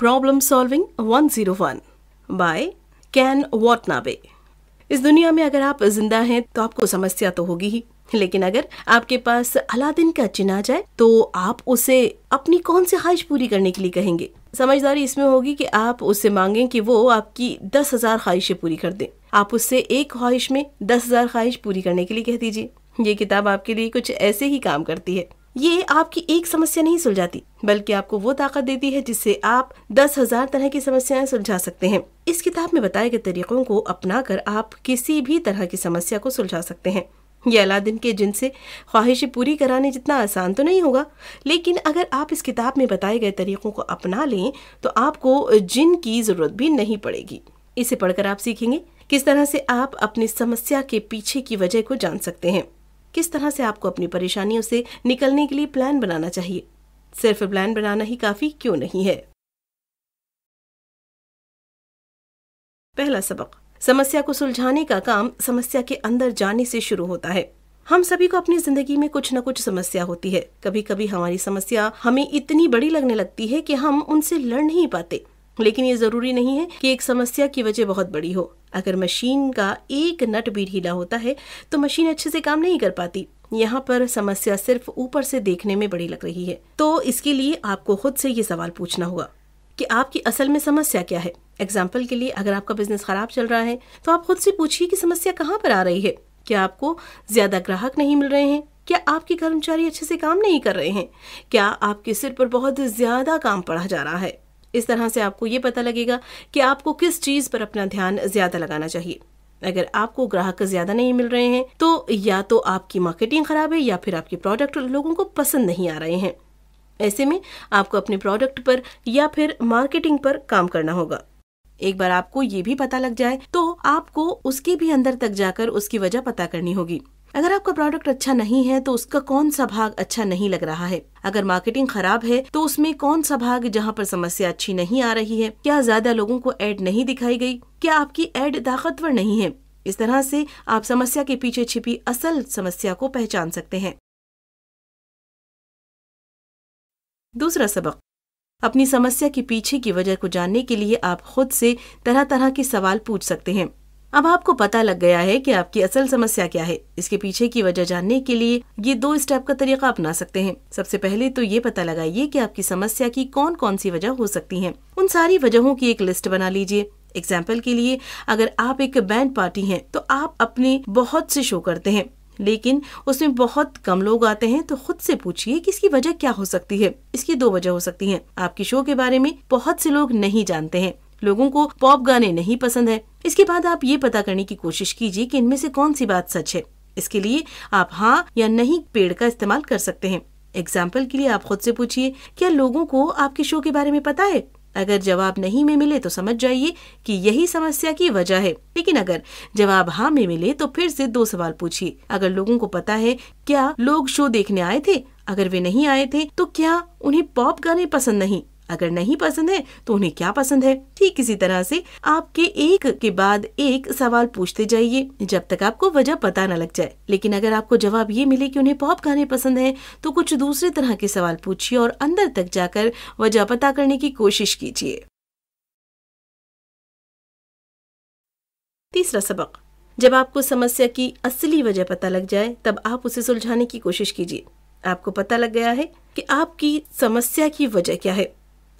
problem solving 101 by Ken नाबे इस दुनिया में अगर आप जिंदा हैं तो आपको समस्या तो होगी ही लेकिन अगर आपके पास अलादीन का चिन्ह जाए तो आप उसे अपनी कौन सी ख्वाहिश पूरी करने के लिए कहेंगे समझदारी इसमें होगी कि आप उससे मांगें कि वो आपकी दस हजार ख्वाहिशें पूरी कर दें आप उससे एक ख्वाहिश में दस हजार ख्वाहिश पूरी करने के लिए कह दीजिए ये किताब आपके लिए कुछ ऐसे ही काम करती है ये आपकी एक समस्या नहीं सुलझाती बल्कि आपको वो ताकत देती है जिससे आप दस हजार तरह की समस्याएं सुलझा सकते हैं इस किताब में बताए गए तरीकों को अपनाकर आप किसी भी तरह की समस्या को सुलझा सकते हैं ये अलादीन के जिन से ख्वाहिशें पूरी कराने जितना आसान तो नहीं होगा लेकिन अगर आप इस किताब में बताए गए तरीक़ों को अपना लें तो आपको जिन की ज़रूरत भी नहीं पड़ेगी इसे पढ़कर आप सीखेंगे किस तरह से आप अपनी समस्या के पीछे की वजह को जान सकते हैं किस तरह से आपको अपनी परेशानियों से निकलने के लिए प्लान बनाना चाहिए सिर्फ प्लान बनाना ही काफी क्यों नहीं है पहला सबक समस्या को सुलझाने का काम समस्या के अंदर जाने से शुरू होता है हम सभी को अपनी जिंदगी में कुछ न कुछ समस्या होती है कभी कभी हमारी समस्या हमें इतनी बड़ी लगने लगती है कि हम उनसे लड़ नहीं पाते लेकिन ये जरूरी नहीं है कि एक समस्या की वजह बहुत बड़ी हो अगर मशीन का एक नट भी ढीला होता है तो मशीन अच्छे से काम नहीं कर पाती यहाँ पर समस्या सिर्फ ऊपर से देखने में बड़ी लग रही है तो इसके लिए आपको खुद से ये सवाल पूछना होगा कि आपकी असल में समस्या क्या है एग्जाम्पल के लिए अगर आपका बिजनेस खराब चल रहा है तो आप खुद से पूछिए कि समस्या कहाँ पर आ रही है क्या आपको ज्यादा ग्राहक नहीं मिल रहे हैं क्या आपके कर्मचारी अच्छे से काम नहीं कर रहे हैं क्या आपके सिर पर बहुत ज्यादा काम पड़ा जा रहा है इस तरह से आपको ये पता लगेगा कि आपको किस चीज़ पर अपना ध्यान ज़्यादा लगाना चाहिए अगर आपको ग्राहक ज्यादा नहीं मिल रहे हैं तो या तो आपकी मार्केटिंग खराब है या फिर आपके प्रोडक्ट लोगों को पसंद नहीं आ रहे हैं ऐसे में आपको अपने प्रोडक्ट पर या फिर मार्केटिंग पर काम करना होगा एक बार आपको ये भी पता लग जाए तो आपको उसके भी अंदर तक जाकर उसकी वजह पता करनी होगी अगर आपका प्रोडक्ट अच्छा नहीं है तो उसका कौन सा भाग अच्छा नहीं लग रहा है अगर मार्केटिंग खराब है तो उसमें कौन सा भाग जहाँ पर समस्या अच्छी नहीं आ रही है क्या ज्यादा लोगों को एड नहीं दिखाई गई क्या आपकी एड ताकतवर नहीं है इस तरह से आप समस्या के पीछे छिपी असल समस्या को पहचान सकते हैं दूसरा सबक अपनी समस्या के पीछे की वजह को जानने के लिए आप खुद से तरह तरह के सवाल पूछ सकते हैं अब आपको पता लग गया है कि आपकी असल समस्या क्या है इसके पीछे की वजह जानने के लिए ये दो स्टेप का तरीका अपना सकते हैं सबसे पहले तो ये पता लगाइए कि आपकी समस्या की कौन कौन सी वजह हो सकती है उन सारी वजहों की एक लिस्ट बना लीजिए एग्जाम्पल के लिए अगर आप एक बैंड पार्टी हैं तो आप अपने बहुत से शो करते हैं लेकिन उसमें बहुत कम लोग आते हैं तो खुद से पूछिए कि इसकी वजह क्या हो सकती है इसकी दो वजह हो सकती है आपके शो के बारे में बहुत से लोग नहीं जानते हैं लोगों को पॉप गाने नहीं पसंद है इसके बाद आप ये पता करने की कोशिश कीजिए कि इनमें से कौन सी बात सच है इसके लिए आप हाँ या नहीं पेड़ का इस्तेमाल कर सकते हैं एग्जाम्पल के लिए आप खुद से पूछिए क्या लोगों को आपके शो के बारे में पता है अगर जवाब नहीं में मिले तो समझ जाइए कि यही समस्या की वजह है लेकिन अगर जवाब हाँ में मिले तो फिर से दो सवाल पूछिए अगर लोगों को पता है क्या लोग शो देखने आए थे अगर वे नहीं आए थे तो क्या उन्हें पॉप गाने पसंद नहीं अगर नहीं पसंद है तो उन्हें क्या पसंद है ठीक इसी तरह से आपके एक के बाद एक सवाल पूछते जाइए जब तक आपको वजह पता न लग जाए लेकिन अगर आपको जवाब ये मिले कि उन्हें पॉप गाने पसंद है तो कुछ दूसरे तरह के सवाल पूछिए और अंदर तक जाकर वजह पता करने की कोशिश कीजिए तीसरा सबक जब आपको समस्या की असली वजह पता लग जाए तब आप उसे सुलझाने की कोशिश कीजिए आपको पता लग गया है कि आपकी समस्या की वजह क्या है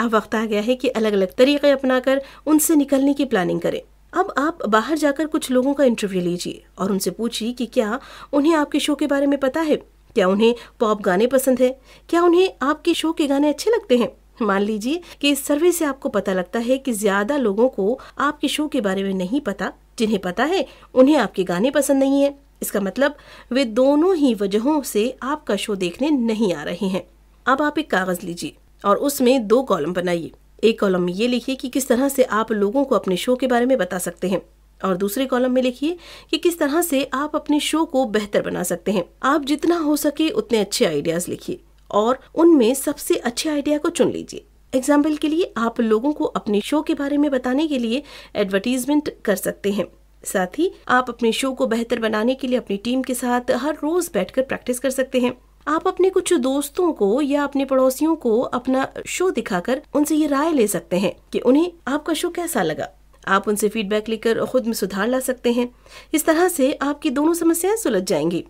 अब वक्त आ गया है कि अलग अलग तरीक़े अपनाकर उनसे निकलने की प्लानिंग करें अब आप बाहर जाकर कुछ लोगों का इंटरव्यू लीजिए और उनसे पूछिए कि क्या उन्हें आपके शो के बारे में पता है क्या उन्हें पॉप गाने पसंद है क्या उन्हें आपके शो के गाने अच्छे लगते हैं मान लीजिए कि इस सर्वे से आपको पता लगता है कि ज्यादा लोगों को आपके शो के बारे में नहीं पता जिन्हें पता है उन्हें आपके गाने पसंद नहीं है इसका मतलब वे दोनों ही वजहों से आपका शो देखने नहीं आ रहे हैं अब आप एक कागज लीजिए और उसमें दो कॉलम बनाइए एक कॉलम में ये लिखिए कि किस तरह से आप लोगों को अपने शो के बारे में बता सकते हैं और दूसरे कॉलम में लिखिए कि किस तरह से आप अपने शो को बेहतर बना सकते हैं आप जितना हो सके उतने अच्छे आइडियाज लिखिए और उनमें सबसे अच्छे आइडिया को चुन लीजिए एग्जाम्पल के लिए आप लोगों को अपने शो के बारे में बताने के लिए एडवर्टीजमेंट कर सकते हैं साथ ही आप अपने शो को बेहतर बनाने के लिए अपनी टीम के साथ हर रोज बैठकर प्रैक्टिस कर सकते हैं आप अपने कुछ दोस्तों को या अपने पड़ोसियों को अपना शो दिखाकर उनसे ये राय ले सकते हैं कि उन्हें आपका शो कैसा लगा आप उनसे फीडबैक लेकर खुद में सुधार ला सकते हैं इस तरह से आपकी दोनों समस्याएं सुलझ जाएंगी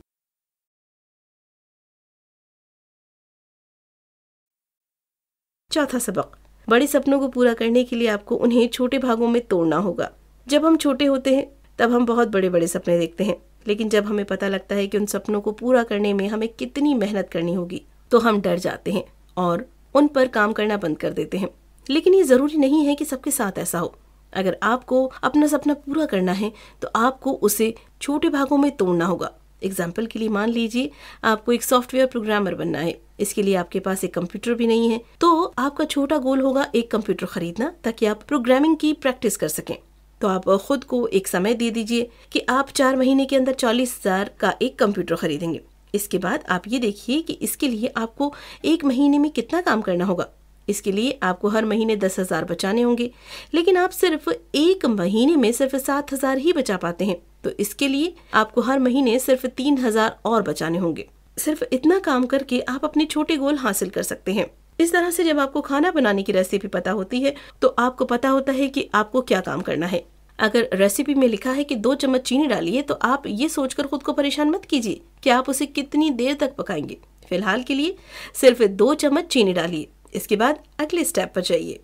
चौथा सबक बड़े सपनों को पूरा करने के लिए आपको उन्हें छोटे भागों में तोड़ना होगा जब हम छोटे होते हैं तब हम बहुत बड़े बड़े सपने देखते हैं लेकिन जब हमें पता लगता है कि उन सपनों को पूरा करने में हमें कितनी मेहनत करनी होगी तो हम डर जाते हैं और उन पर काम करना बंद कर देते हैं लेकिन ये ज़रूरी नहीं है कि सबके साथ ऐसा हो अगर आपको अपना सपना पूरा करना है तो आपको उसे छोटे भागों में तोड़ना होगा एग्जाम्पल के लिए मान लीजिए आपको एक सॉफ्टवेयर प्रोग्रामर बनना है इसके लिए आपके पास एक कंप्यूटर भी नहीं है तो आपका छोटा गोल होगा एक कंप्यूटर खरीदना ताकि आप प्रोग्रामिंग की प्रैक्टिस कर सकें तो आप खुद को एक समय दे दीजिए कि आप चार महीने के अंदर चालीस हज़ार का एक कंप्यूटर खरीदेंगे इसके बाद आप ये देखिए कि इसके लिए आपको एक महीने में कितना काम करना होगा इसके लिए आपको हर महीने दस हज़ार बचाने होंगे लेकिन आप सिर्फ एक महीने में सिर्फ सात हज़ार ही बचा पाते हैं तो इसके लिए आपको हर महीने सिर्फ तीन हज़ार और बचाने होंगे सिर्फ इतना काम करके आप अपने छोटे गोल हासिल कर सकते हैं इस तरह से जब आपको खाना बनाने की रेसिपी पता होती है तो आपको पता होता है कि आपको क्या काम करना है अगर रेसिपी में लिखा है कि दो चम्मच चीनी डालिए तो आप ये सोचकर खुद को परेशान मत कीजिए कि आप उसे कितनी देर तक पकाएंगे फिलहाल के लिए सिर्फ दो चम्मच चीनी डालिए इसके बाद अगले स्टेप पर जाइए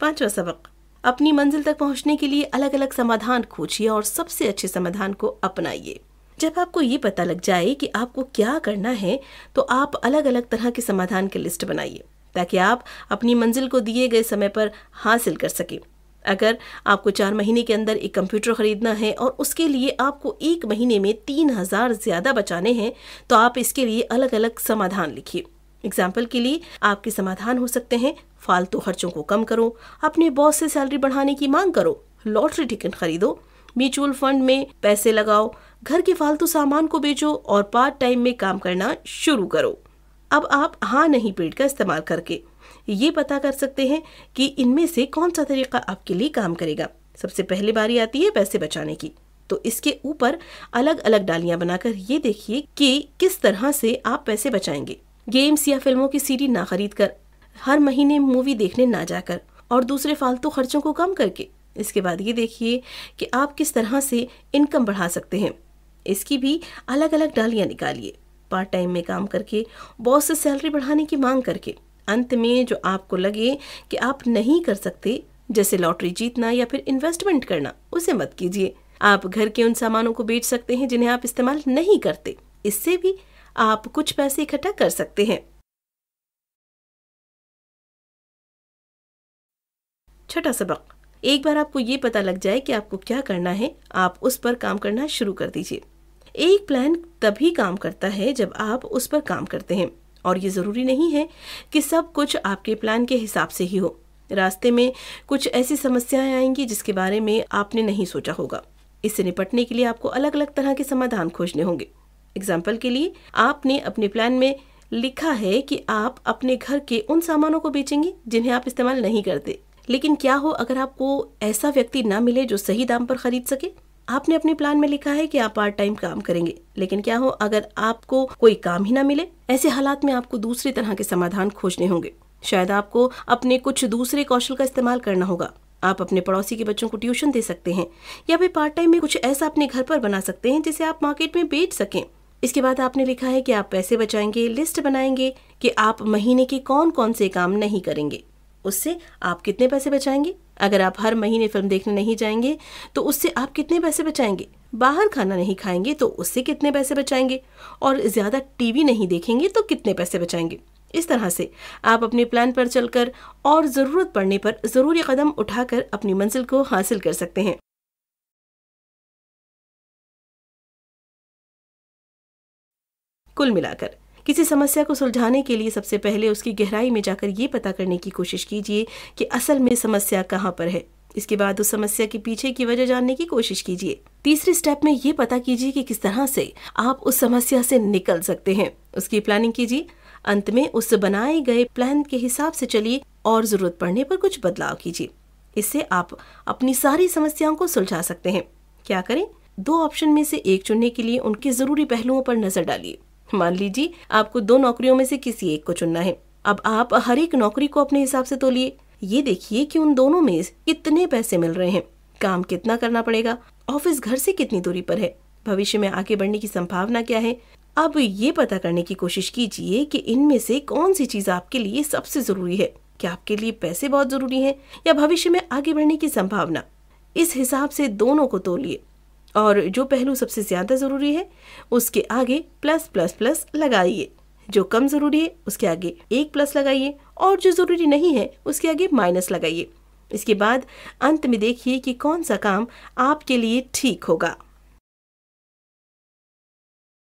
पांचवा सबक अपनी मंजिल तक पहुंचने के लिए अलग अलग समाधान खोजिए और सबसे अच्छे समाधान को अपनाइए जब आपको ये पता लग जाए कि आपको क्या करना है तो आप अलग अलग तरह के समाधान की लिस्ट बनाइए ताकि आप अपनी मंजिल को दिए गए समय पर हासिल कर सकें अगर आपको चार महीने के अंदर एक कंप्यूटर ख़रीदना है और उसके लिए आपको एक महीने में तीन हज़ार ज़्यादा बचाने हैं तो आप इसके लिए अलग अलग समाधान लिखिए एग्जाम्पल के लिए आपके समाधान हो सकते हैं फालतू खर्चों को कम करो अपने बॉस से सैलरी बढ़ाने की मांग करो लॉटरी टिकट खरीदो म्यूचुअल फंड में पैसे लगाओ घर के फालतू सामान को बेचो और पार्ट टाइम में काम करना शुरू करो अब आप हाँ नहीं पेड का इस्तेमाल करके ये पता कर सकते हैं कि इनमें से कौन सा तरीका आपके लिए काम करेगा सबसे पहले बारी आती है पैसे बचाने की तो इसके ऊपर अलग अलग डालियां बनाकर ये देखिए कि किस तरह से आप पैसे बचाएंगे गेम्स या फिल्मों की सीडी ना खरीद कर हर महीने मूवी देखने ना जाकर और दूसरे फालतू खर्चों को कम करके इसके बाद ये देखिए कि आप किस तरह से इनकम बढ़ा सकते हैं इसकी भी अलग अलग डालियां निकालिए पार्ट टाइम में काम करके बॉस से सैलरी बढ़ाने की मांग करके अंत में जो आपको लगे कि आप नहीं कर सकते जैसे लॉटरी जीतना या फिर इन्वेस्टमेंट करना उसे मत कीजिए आप घर के उन सामानों को बेच सकते हैं जिन्हें आप इस्तेमाल नहीं करते इससे भी आप कुछ पैसे इकट्ठा कर सकते हैं छठा सबक एक बार आपको ये पता लग जाए कि आपको क्या करना है आप उस पर काम करना शुरू कर दीजिए एक प्लान तभी काम करता है जब आप उस पर काम करते हैं और ये ज़रूरी नहीं है कि सब कुछ आपके प्लान के हिसाब से ही हो रास्ते में कुछ ऐसी समस्याएं आएंगी जिसके बारे में आपने नहीं सोचा होगा इससे निपटने के लिए आपको अलग अलग तरह के समाधान खोजने होंगे एग्जाम्पल के लिए आपने अपने प्लान में लिखा है कि आप अपने घर के उन सामानों को बेचेंगे जिन्हें आप इस्तेमाल नहीं करते लेकिन क्या हो अगर आपको ऐसा व्यक्ति ना मिले जो सही दाम पर खरीद सके आपने अपने प्लान में लिखा है कि आप पार्ट टाइम काम करेंगे लेकिन क्या हो अगर आपको कोई काम ही ना मिले ऐसे हालात में आपको दूसरी तरह के समाधान खोजने होंगे शायद आपको अपने कुछ दूसरे कौशल का इस्तेमाल करना होगा आप अपने पड़ोसी के बच्चों को ट्यूशन दे सकते हैं या वे पार्ट टाइम में कुछ ऐसा अपने घर पर बना सकते हैं जिसे आप मार्केट में बेच सकें इसके बाद आपने लिखा है कि आप पैसे बचाएंगे लिस्ट बनाएंगे कि आप महीने के कौन कौन से काम नहीं करेंगे उससे आप कितने पैसे बचाएंगे अगर आप हर महीने फिल्म देखने नहीं जाएंगे तो उससे आप कितने पैसे बचाएंगे बाहर खाना नहीं खाएंगे तो उससे कितने पैसे बचाएंगे और ज़्यादा टीवी नहीं देखेंगे तो कितने पैसे बचाएंगे इस तरह से आप अपने प्लान पर चलकर और ज़रूरत पड़ने पर ज़रूरी कदम उठाकर अपनी मंजिल को हासिल कर सकते हैं कुल मिलाकर किसी समस्या को सुलझाने के लिए सबसे पहले उसकी गहराई में जाकर ये पता करने की कोशिश कीजिए कि असल में समस्या कहाँ पर है इसके बाद उस समस्या के पीछे की वजह जानने की कोशिश कीजिए तीसरे स्टेप में ये पता कीजिए कि किस तरह से आप उस समस्या से निकल सकते हैं उसकी प्लानिंग कीजिए अंत में उस बनाए गए प्लान के हिसाब से चलिए और जरूरत पड़ने पर कुछ बदलाव कीजिए इससे आप अपनी सारी समस्याओं को सुलझा सकते हैं क्या करें दो ऑप्शन में से एक चुनने के लिए उनके जरूरी पहलुओं पर नजर डालिए मान लीजिए आपको दो नौकरियों में से किसी एक को चुनना है अब आप हर एक नौकरी को अपने हिसाब से तोलिए ये देखिए कि उन दोनों में कितने पैसे मिल रहे हैं काम कितना करना पड़ेगा ऑफिस घर से कितनी दूरी पर है भविष्य में आगे बढ़ने की संभावना क्या है अब ये पता करने की कोशिश कीजिए कि इनमें से कौन सी चीज आपके लिए सबसे जरूरी है क्या आपके लिए पैसे बहुत जरूरी हैं या भविष्य में आगे बढ़ने की संभावना इस हिसाब से दोनों को तोलिए और जो पहलू सबसे ज़्यादा ज़रूरी है उसके आगे प्लस प्लस प्लस लगाइए जो कम ज़रूरी है उसके आगे एक प्लस लगाइए और जो ज़रूरी नहीं है उसके आगे माइनस लगाइए इसके बाद अंत में देखिए कि कौन सा काम आपके लिए ठीक होगा